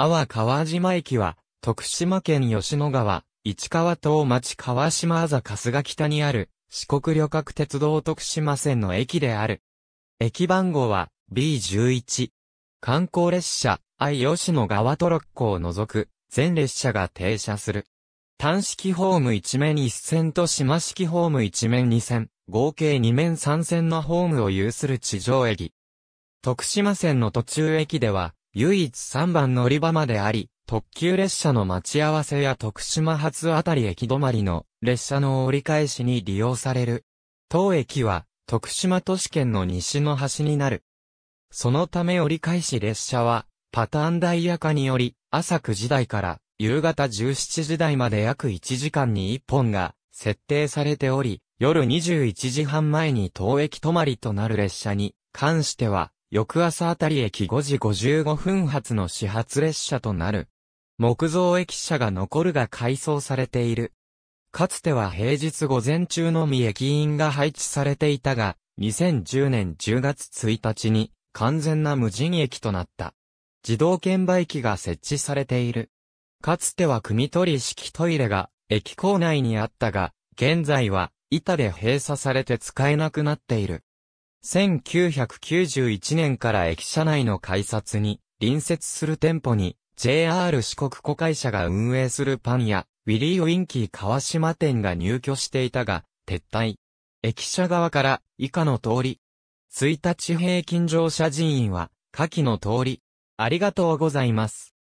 阿波川島駅は、徳島県吉野川、市川東町川島あざ春日北にある、四国旅客鉄道徳島線の駅である。駅番号は B11。観光列車、愛吉野川トロッコを除く、全列車が停車する。単式ホーム1面1線と島式ホーム1面2線、合計2面3線のホームを有する地上駅。徳島線の途中駅では、唯一3番乗り場まであり、特急列車の待ち合わせや徳島発あたり駅止まりの列車の折り返しに利用される。当駅は徳島都市圏の西の端になる。そのため折り返し列車はパターンダイヤ化により朝9時台から夕方17時台まで約1時間に1本が設定されており、夜21時半前に当駅止まりとなる列車に関しては翌朝あたり駅5時55分発の始発列車となる。木造駅舎が残るが改装されている。かつては平日午前中のみ駅員が配置されていたが、2010年10月1日に完全な無人駅となった。自動券売機が設置されている。かつては組取り式トイレが駅構内にあったが、現在は板で閉鎖されて使えなくなっている。1991年から駅舎内の改札に隣接する店舗に JR 四国古会社が運営するパン屋、ウィリー・ウィンキー川島店が入居していたが、撤退。駅舎側から以下の通り。1日平均乗車人員は、下記の通り。ありがとうございます。